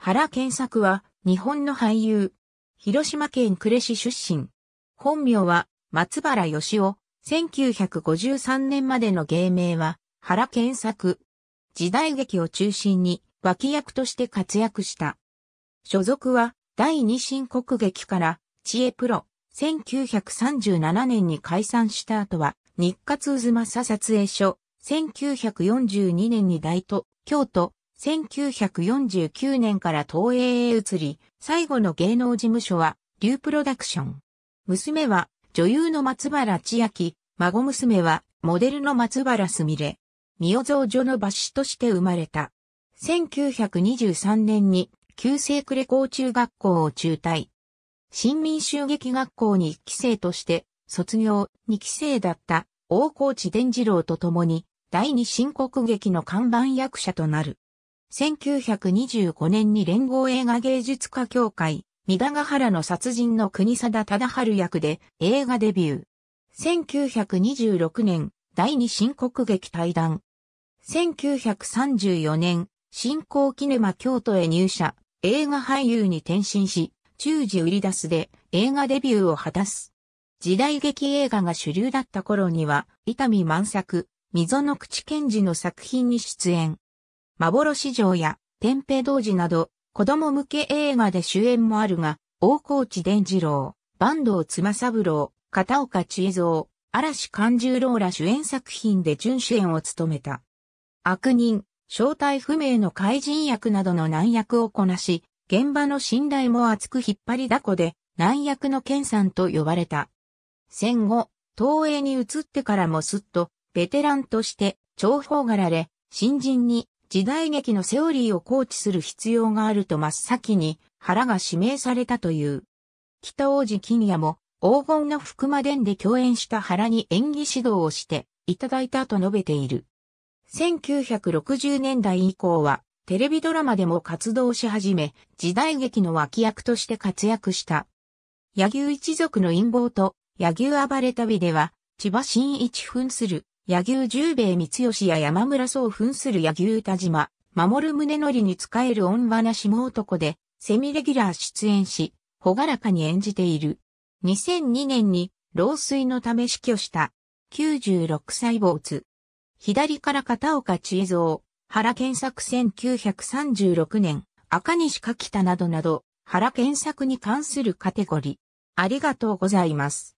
原健作は、日本の俳優。広島県呉市出身。本名は、松原義夫。1953年までの芸名は、原健作。時代劇を中心に、脇役として活躍した。所属は、第二新国劇から、知恵プロ。1937年に解散した後は、日活渦正撮影所。1942年に大都、京都、1949年から東映へ移り、最後の芸能事務所は、リュープロダクション。娘は、女優の松原千明、孫娘は、モデルの松原すみれ。尾造女の橋として生まれた。1923年に、旧制れ校中学校を中退。新民衆劇学校に1期生として、卒業2期生だった大河内伝次郎と共に、第二新国劇の看板役者となる。1925年に連合映画芸術家協会、三田ヶ原の殺人の国貞忠治役で映画デビュー。1926年、第二新国劇対談。1934年、新興キネマ京都へ入社、映画俳優に転身し、中時売り出すで映画デビューを果たす。時代劇映画が主流だった頃には、伊丹満作、溝の口賢治の作品に出演。幻城や天平童子など、子供向け映画で主演もあるが、大河内伝次郎、坂東妻三郎、片岡千恵蔵、嵐勘十郎ら主演作品で準主演を務めた。悪人、正体不明の怪人役などの難役をこなし、現場の信頼も厚く引っ張りだこで、難役の健さんと呼ばれた。戦後、東映に移ってからもすっと、ベテランとして、重宝がられ、新人に時代劇のセオリーを構築する必要があると真っ先に原が指名されたという。北王子金也も黄金の福間伝で共演した原に演技指導をしていただいたと述べている。1960年代以降はテレビドラマでも活動し始め、時代劇の脇役として活躍した。野牛一族の陰謀と野牛暴れ旅では、千葉真一扮する柳生十兵衛三吉や山村総奮する柳生田島、守宗則に仕える恩話下男で、セミレギュラー出演し、ほがらかに演じている。2002年に、老衰のため死去した、96歳没。左から片岡千恵蔵、原健作1936年、赤西かきたなどなど、原健作に関するカテゴリー。ありがとうございます。